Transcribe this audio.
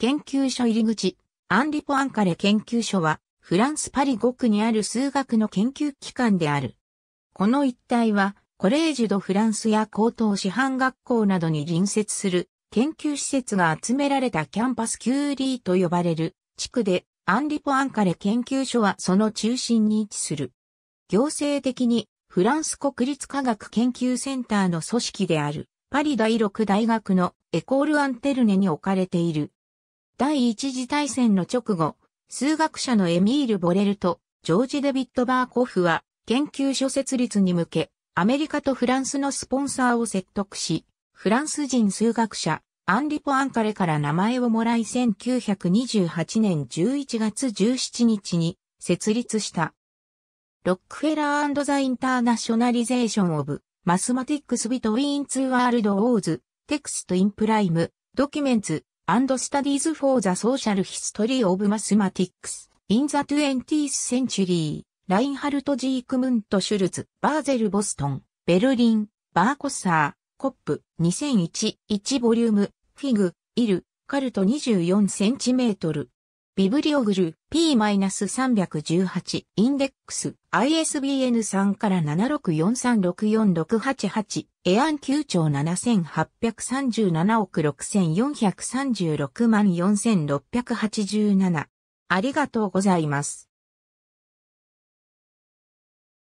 研究所入り口、アンリポ・アンカレ研究所は、フランス・パリ5区にある数学の研究機関である。この一帯は、コレージュ・ド・フランスや高等師範学校などに隣接する研究施設が集められたキャンパス・キューリーと呼ばれる地区で、アンリポ・アンカレ研究所はその中心に位置する。行政的にフランス国立科学研究センターの組織であるパリ第6大学のエコール・アンテルネに置かれている第一次大戦の直後、数学者のエミール・ボレルとジョージ・デビッド・バーコフは研究所設立に向け、アメリカとフランスのスポンサーを説得し、フランス人数学者、アンリポ・アンカレから名前をもらい1928年11月17日に設立した。ロックフェラーザ・インターナショナリゼーション・オブ・マスマティックス・ビトウィーン・ツー・ワールド・オーズ、テクスト・インプライム、ドキュメンツ、and Studies for the Social History of Mathematics in the 20th Century ラインハルト・ジークムント・シュルツ、バーゼル・ボストン、ベルリン、バーコサー、コップ、2001、1ボリューム、フィグ、イル、カルト24センチメートル。ビブリオグル P-318 インデックス ISBN3 から7 6 4 3 6 4 6 8 8エアン9兆7837億6436万4687ありがとうございます。